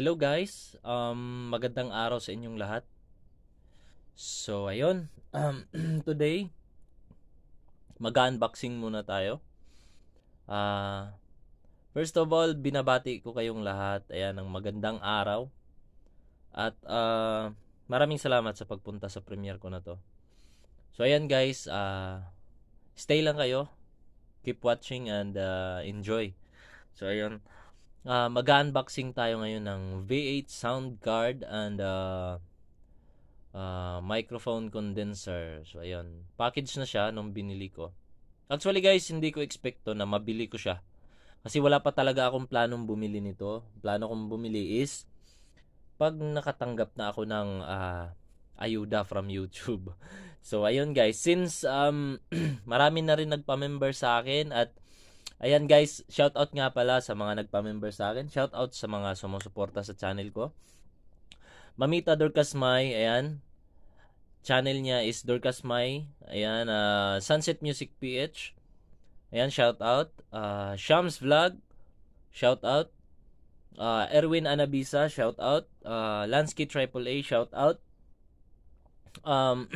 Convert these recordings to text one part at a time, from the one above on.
Hello guys, um, magandang araw sa inyong lahat. So ayun, um, today mag-unboxing muna tayo. Uh, first of all, binabati ko kayong lahat. Ayan, ng magandang araw. At uh, maraming salamat sa pagpunta sa premiere ko na to. So ayan guys, uh, stay lang kayo. Keep watching and uh, enjoy. So ayun uh, mag-unboxing tayo ngayon ng V8 sound card and uh, uh, microphone condenser. So, ayun. Package na siya nung binili ko. Actually, guys, hindi ko expecto na mabili ko siya. Kasi wala pa talaga akong planong bumili nito. Plano kong bumili is pag nakatanggap na ako ng uh, ayuda from YouTube. So, ayun guys. Since um, marami na rin nagpa-member sa akin at Ayan guys, shout out nga pala sa mga nagpa-member sa akin. Shout out sa mga sumusuporta sa channel ko. Mamita Dorcas Dorcasmay, ayan. Channel niya is Dorcas Dorcasmay. Ayan, uh, Sunset Music PH. Ayan, shout out. Uh, ah, Shams Vlog, shout out. Uh, ah, Erwin Anabisa, shout out. Uh, Lansky Triple A, shout out. Um,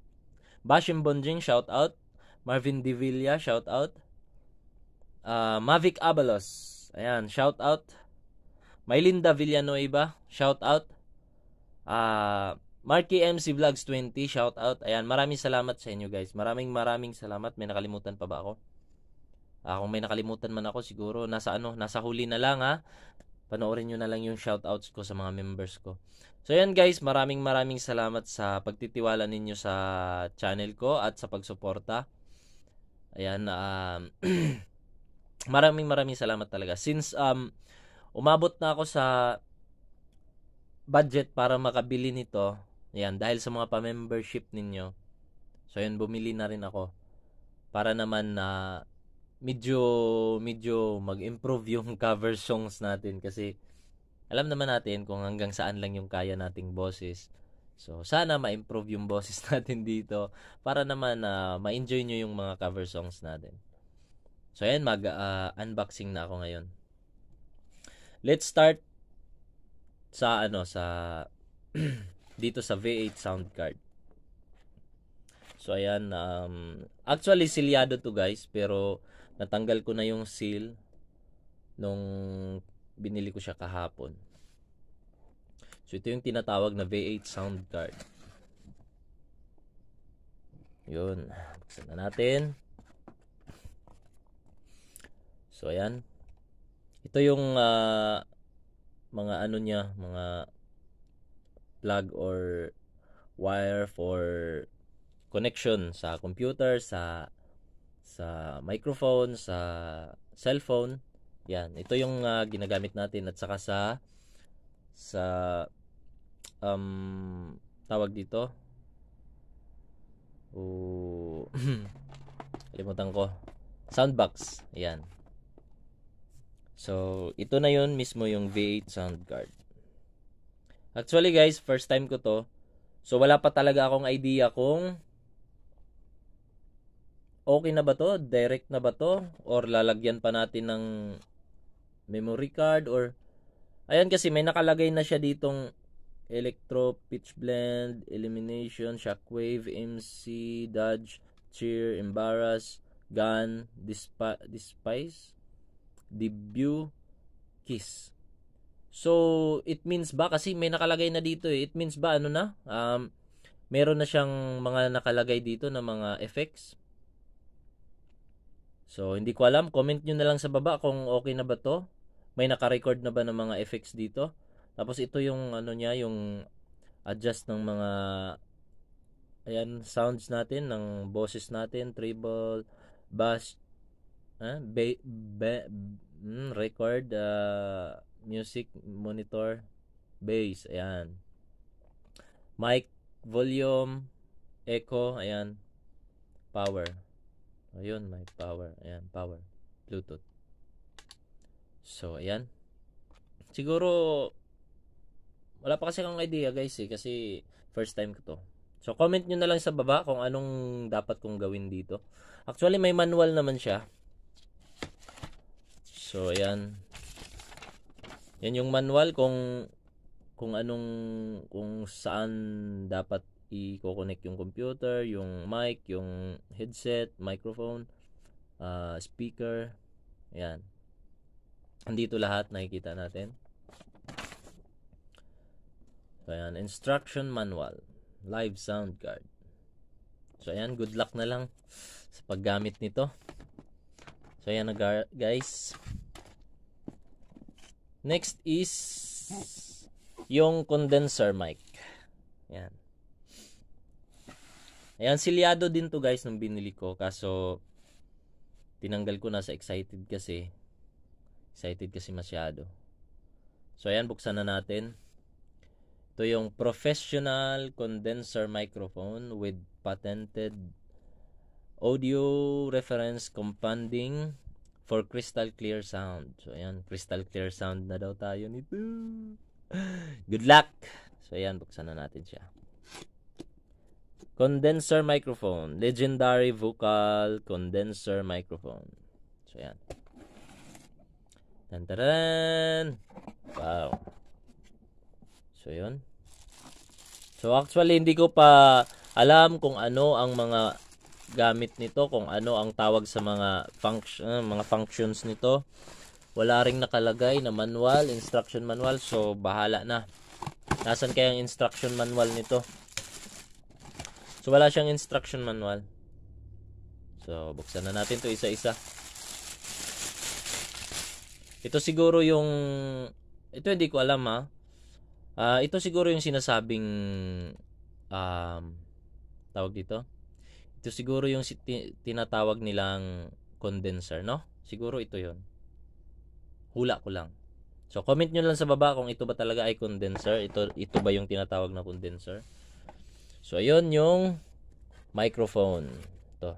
Bashim Bonjing, shout out. Marvin Divilla, shout out. Uh, Mavic Abalos. Ayan, shout out. Mylinda Villanueva, shout out. Uh, Marky MC Vlogs 20, shout out. Ayan, maraming salamat sa inyo guys. Maraming maraming salamat. May nakalimutan pa ba ako? Ah, kung may nakalimutan man ako siguro nasa ano, nasa huli na lang ha. Panoorin niyo na lang yung shout outs ko sa mga members ko. So ayan guys, maraming maraming salamat sa pagtitiwala ninyo sa channel ko at sa pagsuporta. Ayan, um, uh, maraming maraming salamat talaga. Since um, umabot na ako sa budget para makabili nito, yan, dahil sa mga pa-membership ninyo, so yun, bumili na rin ako para naman na uh, medyo medyo mag-improve yung cover songs natin kasi alam naman natin kung hanggang saan lang yung kaya nating bosses So, sana ma-improve yung bosses natin dito para naman na uh, ma-enjoy nyo yung mga cover songs natin. So ayan, mag-unboxing ah, uh, na ako ngayon. Let's start sa ano sa dito sa V8 sound card. So ayan, um, actually silyado to guys pero natanggal ko na yung seal nung binili ko siya kahapon. So ito yung tinatawag na V8 sound card. Yun, buksan na natin. So ayan. Ito yung uh, mga ano niya, mga plug or wire for connection sa computer, sa sa microphone, sa cellphone. Yan, ito yung uh, ginagamit natin at saka sa sa um tawag dito. O kalimutan ko. Soundbox. Yan. So, ito na yun mismo yung V8 sound card. Actually guys, first time ko to. So, wala pa talaga akong idea kung okay na ba to, direct na ba to, or lalagyan pa natin ng memory card, or ayan kasi may nakalagay na siya ditong electro, pitch blend, elimination, shockwave, MC, dodge, cheer, embarrass, gun, despi despise, debut kiss. So, it means ba, kasi may nakalagay na dito eh, it means ba ano na, um, meron na siyang mga nakalagay dito na mga effects. So, hindi ko alam. Comment nyo na lang sa baba kung okay na ba to. May naka-record na ba ng mga effects dito. Tapos ito yung ano niya, yung adjust ng mga ayan, sounds natin, ng boses natin, treble, bass, huh? Be, hmm, record uh, music monitor bass ayan mic volume echo ayan power ayun may power ayan power bluetooth so ayan siguro wala pa kasi akong idea guys eh kasi first time ko to so comment nyo na lang sa baba kung anong dapat kong gawin dito actually may manual naman siya So, ayan. Yan yung manual kung kung anong kung saan dapat i-connect yung computer, yung mic, yung headset, microphone, uh, speaker. Ayan. Andito lahat nakikita natin. So, ayan. Instruction manual. Live sound card. So, ayan. Good luck na lang sa paggamit nito. So, ayan na guys. Next is yung condenser mic. Yan. Ayan, silyado din to guys nung binili ko. Kaso, tinanggal ko na sa excited kasi. Excited kasi masyado. So, ayan, buksan na natin. Ito yung professional condenser microphone with patented audio reference compounding for crystal clear sound. So, ayan, crystal clear sound na daw tayo nito. Good luck! So, ayan, buksan na natin siya. Condenser microphone. Legendary vocal condenser microphone. So, ayan. Tantaran! Wow. So, yun. So, actually, hindi ko pa alam kung ano ang mga gamit nito, kung ano ang tawag sa mga function, uh, mga functions nito. Wala ring nakalagay na manual, instruction manual, so bahala na. Nasaan kaya ang instruction manual nito? So wala siyang instruction manual. So buksan na natin 'to isa-isa. Ito siguro yung ito hindi ko alam ha. Uh, ito siguro yung sinasabing um, tawag dito ito siguro yung tinatawag nilang condenser, no? Siguro ito yon. Hula ko lang. So, comment nyo lang sa baba kung ito ba talaga ay condenser. Ito, ito ba yung tinatawag na condenser? So, ayun yung microphone. Ito.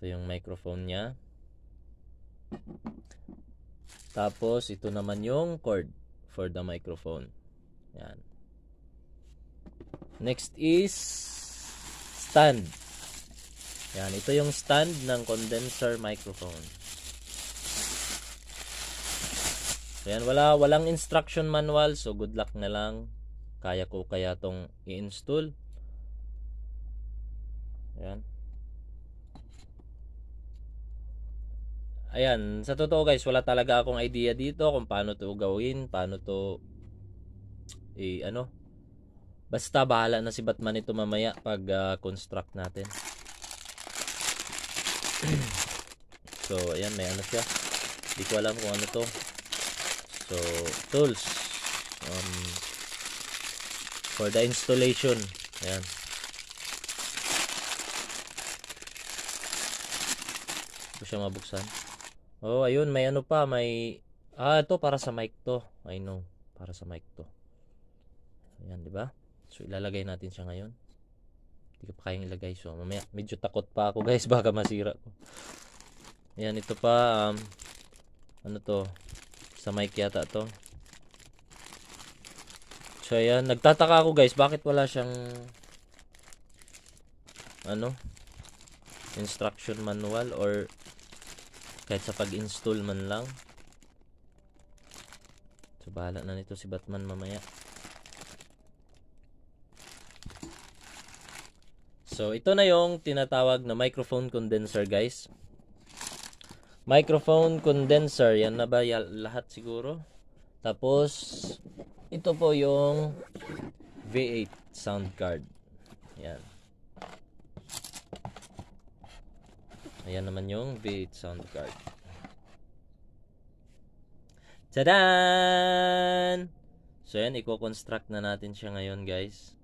Ito yung microphone niya. Tapos, ito naman yung cord for the microphone. Yan. Next is stand. Yan, ito yung stand ng condenser microphone. yan, wala, walang instruction manual. So good luck na lang. Kaya ko kaya tong i-install. Yan. Ayan, sa totoo guys, wala talaga akong idea dito kung paano to gawin, paano to i eh, ano, Basta bahala na si Batman ito mamaya pag uh, construct natin. so, ayan may ano siya. Hindi ko alam kung ano to. So, tools. Um, for the installation. Ayan. Ito siya mabuksan. Oh, ayun. May ano pa. May... Ah, ito para sa mic to. I know. Para sa mic to. Ayan, di ba? So ilalagay natin siya ngayon. Hindi ko pa kayang ilagay. So mamaya medyo takot pa ako guys baka masira ko. Ayan ito pa um, ano to sa mic yata to. So ayan nagtataka ako guys bakit wala siyang ano instruction manual or kahit sa pag-install man lang. So bahala na nito si Batman mamaya. So, ito na yung tinatawag na microphone condenser, guys. Microphone condenser. Yan na ba lahat siguro? Tapos, ito po yung V8 sound card. Yan. Ayan naman yung V8 sound card. Tadaan! So, yan. Iko-construct na natin siya ngayon, guys.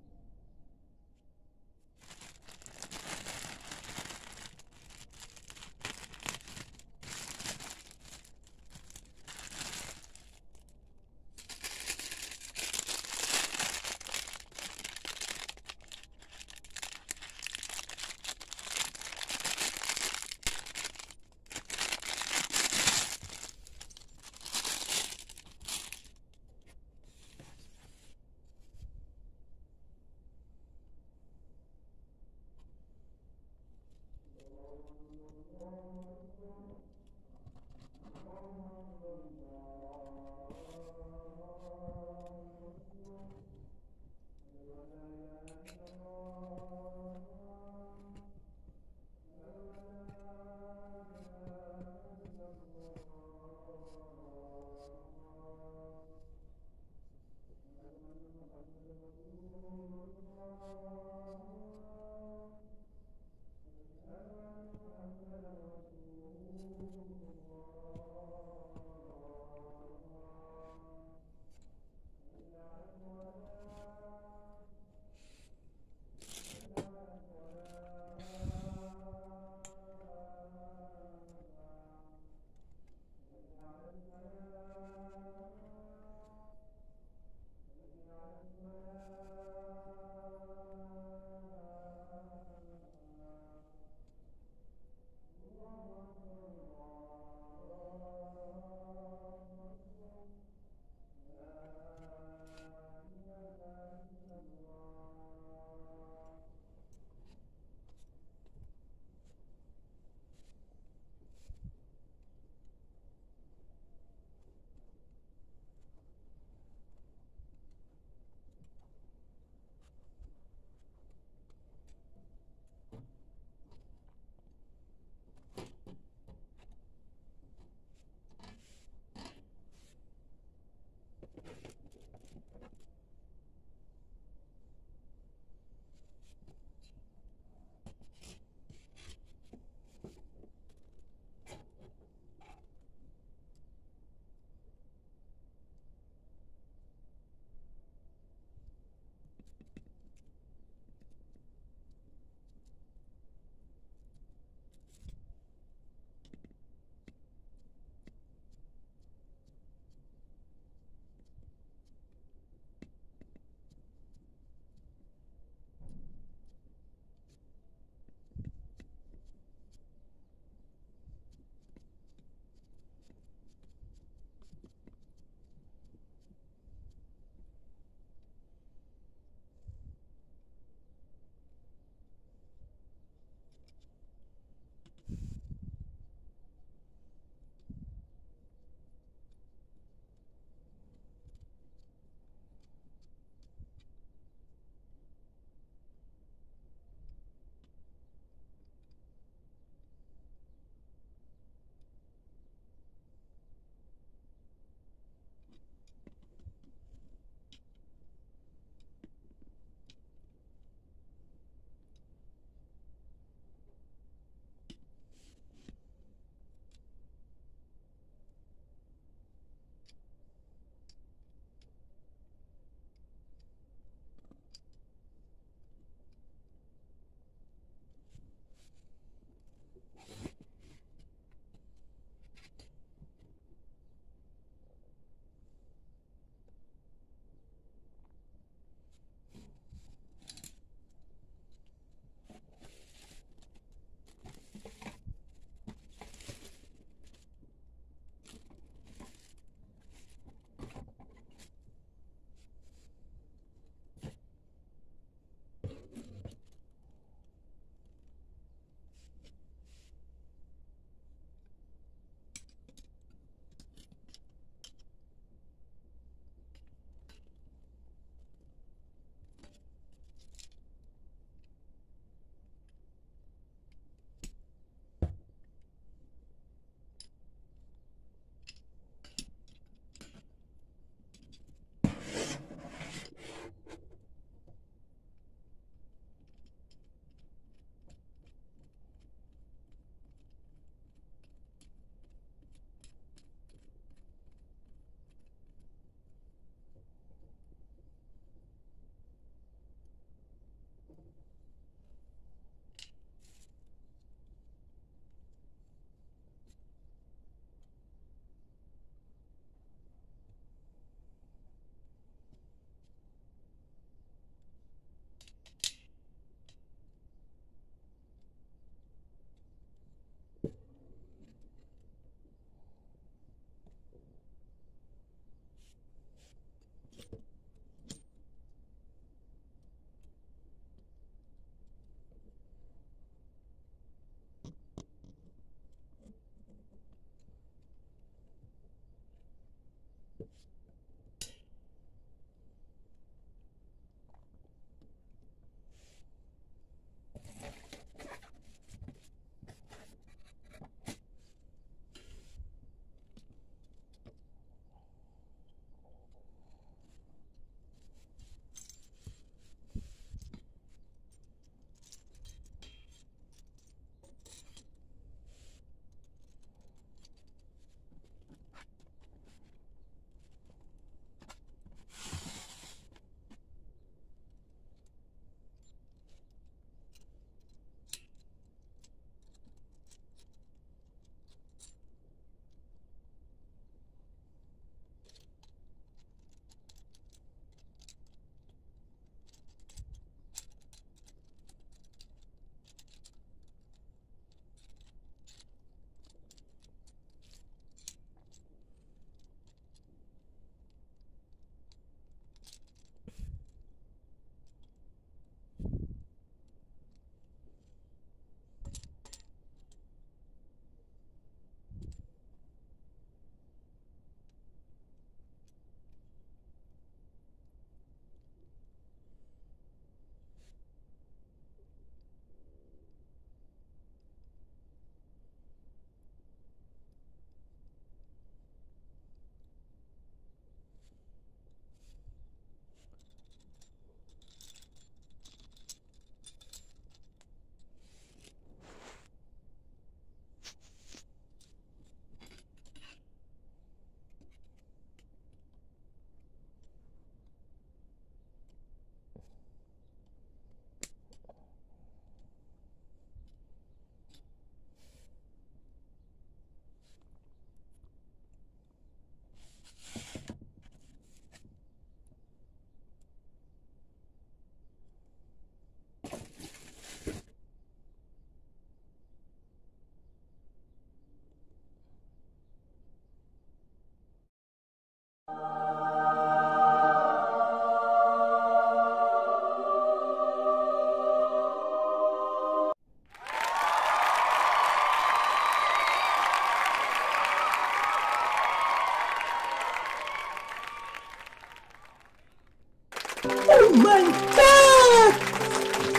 my God!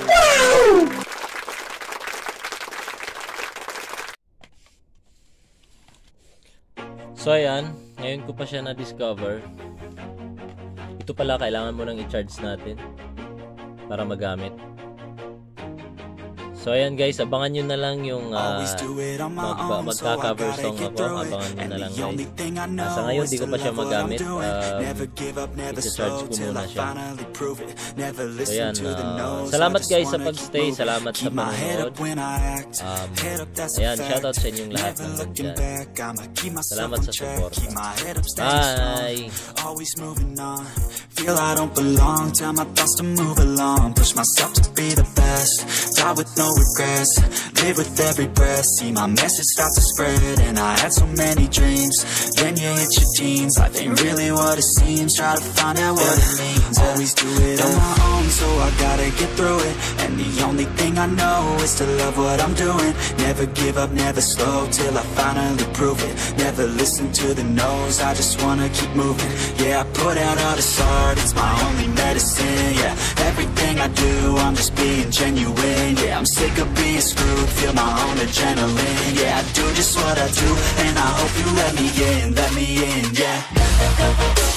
Wow! So ayan, ngayon ko pa siya na-discover. Ito pala kailangan mo nang i-charge natin para magamit. So ayan guys, abangan nyo na lang yung uh, mag magka-cover song ako. Abangan nyo na lang guys. Uh, ngayon, di ko pa siya magamit. Ah, um, Ito-charge ko muna siya. So ayan, uh, salamat guys sa pagstay. Salamat sa panonood. Um, ayan, shoutout sa inyong lahat ng dyan. Salamat sa support. Bye! Always moving on. Feel I don't belong. Tell my thoughts to move along. Push myself to be the best. Die with no regrets Live with every breath See my message start to spread And I had so many dreams Then you hit your teens Life ain't really what it seems Try to find out what it means Always do it on my own So I gotta get through it And the only thing I know Is to love what I'm doing Never give up, never slow Till I finally prove it Never listen to the no's I just wanna keep moving Yeah, I put out all this art It's my only medicine, yeah Everything I do, I'm just being genuine, yeah I'm sick of being screwed, feel my own adrenaline, yeah I do just what I do, and I hope you let me in, let me in, yeah